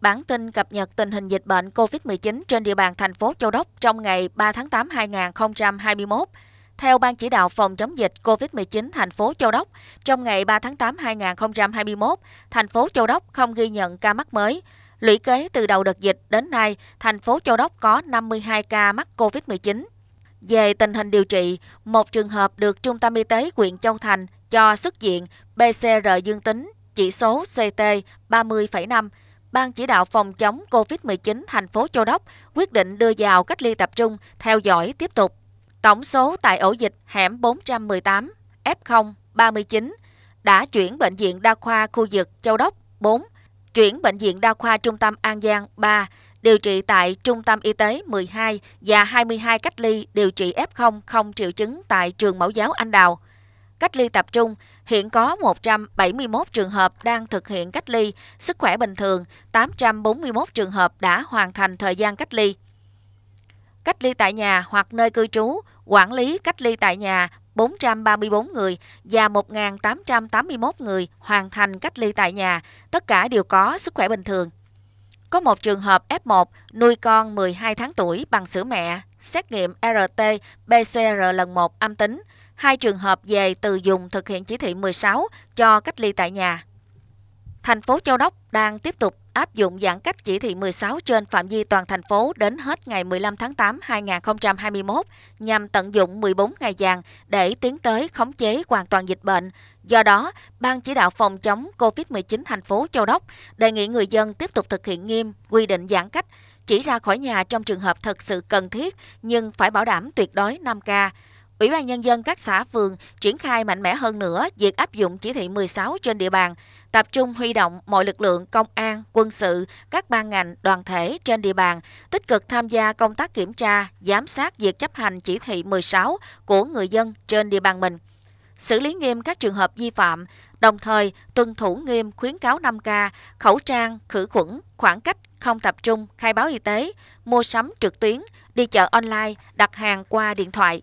Bản tin cập nhật tình hình dịch bệnh COVID-19 trên địa bàn thành phố Châu Đốc trong ngày 3 tháng 8 2021. Theo Ban chỉ đạo phòng chống dịch COVID-19 thành phố Châu Đốc, trong ngày 3 tháng 8 2021, thành phố Châu Đốc không ghi nhận ca mắc mới. Lũy kế từ đầu đợt dịch đến nay, thành phố Châu Đốc có 52 ca mắc COVID-19. Về tình hình điều trị, một trường hợp được Trung tâm Y tế huyện Châu Thành cho xuất diện PCR dương tính, chỉ số CT 30,5 Ban chỉ đạo phòng chống COVID-19 thành phố Châu Đốc quyết định đưa vào cách ly tập trung, theo dõi tiếp tục. Tổng số tại ổ dịch hẻm 418, F0 39 đã chuyển bệnh viện đa khoa khu vực Châu Đốc 4, chuyển bệnh viện đa khoa trung tâm An Giang 3, điều trị tại trung tâm y tế 12 và 22 cách ly điều trị F0 không triệu chứng tại trường mẫu giáo Anh Đào cách ly tập trung, hiện có 171 trường hợp đang thực hiện cách ly, sức khỏe bình thường, 841 trường hợp đã hoàn thành thời gian cách ly. Cách ly tại nhà hoặc nơi cư trú, quản lý cách ly tại nhà 434 người và 1.881 người hoàn thành cách ly tại nhà, tất cả đều có sức khỏe bình thường. Có một trường hợp F1 nuôi con 12 tháng tuổi bằng sữa mẹ, xét nghiệm RT-PCR lần 1 âm tính, hai trường hợp về từ dùng thực hiện chỉ thị 16 cho cách ly tại nhà. Thành phố Châu Đốc đang tiếp tục áp dụng giãn cách chỉ thị 16 trên phạm vi toàn thành phố đến hết ngày 15 tháng 8 2021 nhằm tận dụng 14 ngày vàng để tiến tới khống chế hoàn toàn dịch bệnh. Do đó, Ban chỉ đạo phòng chống COVID-19 thành phố Châu Đốc đề nghị người dân tiếp tục thực hiện nghiêm quy định giãn cách, chỉ ra khỏi nhà trong trường hợp thật sự cần thiết nhưng phải bảo đảm tuyệt đối 5K. Ủy ban Nhân dân các xã phường triển khai mạnh mẽ hơn nữa việc áp dụng chỉ thị 16 trên địa bàn, tập trung huy động mọi lực lượng công an, quân sự, các ban ngành, đoàn thể trên địa bàn, tích cực tham gia công tác kiểm tra, giám sát việc chấp hành chỉ thị 16 của người dân trên địa bàn mình xử lý nghiêm các trường hợp vi phạm, đồng thời tuân thủ nghiêm khuyến cáo 5K, khẩu trang, khử khuẩn, khoảng cách, không tập trung, khai báo y tế, mua sắm trực tuyến, đi chợ online, đặt hàng qua điện thoại.